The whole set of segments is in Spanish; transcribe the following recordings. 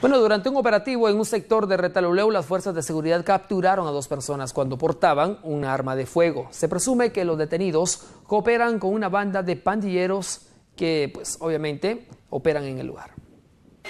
Bueno, durante un operativo en un sector de Retaluleu, las fuerzas de seguridad capturaron a dos personas cuando portaban un arma de fuego. Se presume que los detenidos cooperan con una banda de pandilleros que, pues, obviamente, operan en el lugar.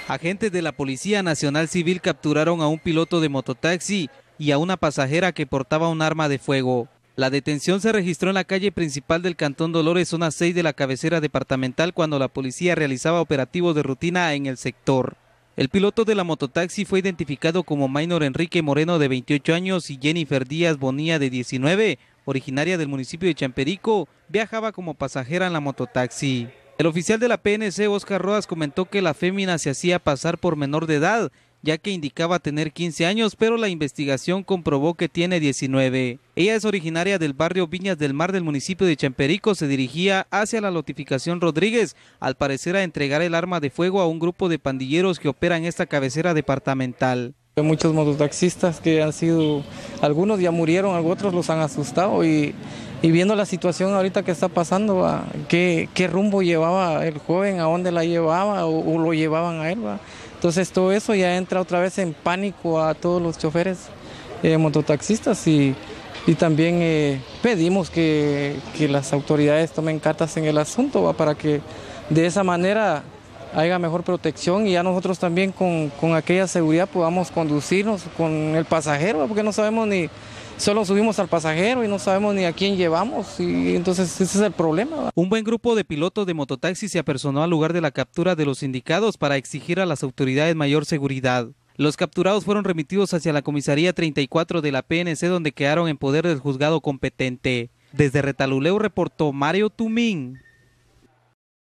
Agentes de la Policía Nacional Civil capturaron a un piloto de mototaxi y a una pasajera que portaba un arma de fuego. La detención se registró en la calle principal del Cantón Dolores, zona 6 de la cabecera departamental, cuando la policía realizaba operativos de rutina en el sector. El piloto de la mototaxi fue identificado como Minor Enrique Moreno de 28 años y Jennifer Díaz Bonilla de 19, originaria del municipio de Champerico, viajaba como pasajera en la mototaxi. El oficial de la PNC, Oscar Rojas, comentó que la fémina se hacía pasar por menor de edad ya que indicaba tener 15 años, pero la investigación comprobó que tiene 19. Ella es originaria del barrio Viñas del Mar del municipio de Champerico, se dirigía hacia la lotificación Rodríguez, al parecer a entregar el arma de fuego a un grupo de pandilleros que operan esta cabecera departamental. Hay muchos mototaxistas que han sido, algunos ya murieron, otros los han asustado y y viendo la situación ahorita que está pasando, ¿Qué, rumbo llevaba el joven, a dónde la llevaba o, lo llevaban a él. Entonces todo eso ya entra otra vez en pánico a todos los choferes eh, mototaxistas y, también eh, pedimos que, las autoridades tomen cartas en el asunto para que de esa manera haya mejor protección y ya nosotros también con, aquella seguridad podamos conducirnos con el pasajero, porque no sabemos ni solo subimos al pasajero y no sabemos ni a quién llevamos y entonces ese es el problema. Un buen grupo de pilotos de mototaxi se apersonó al lugar de la captura de los sindicados para exigir a las autoridades mayor seguridad. Los capturados fueron remitidos hacia la comisaría 34 de la PNC donde quedaron en poder del juzgado competente. Desde Retaluleu reportó Mario Tumín.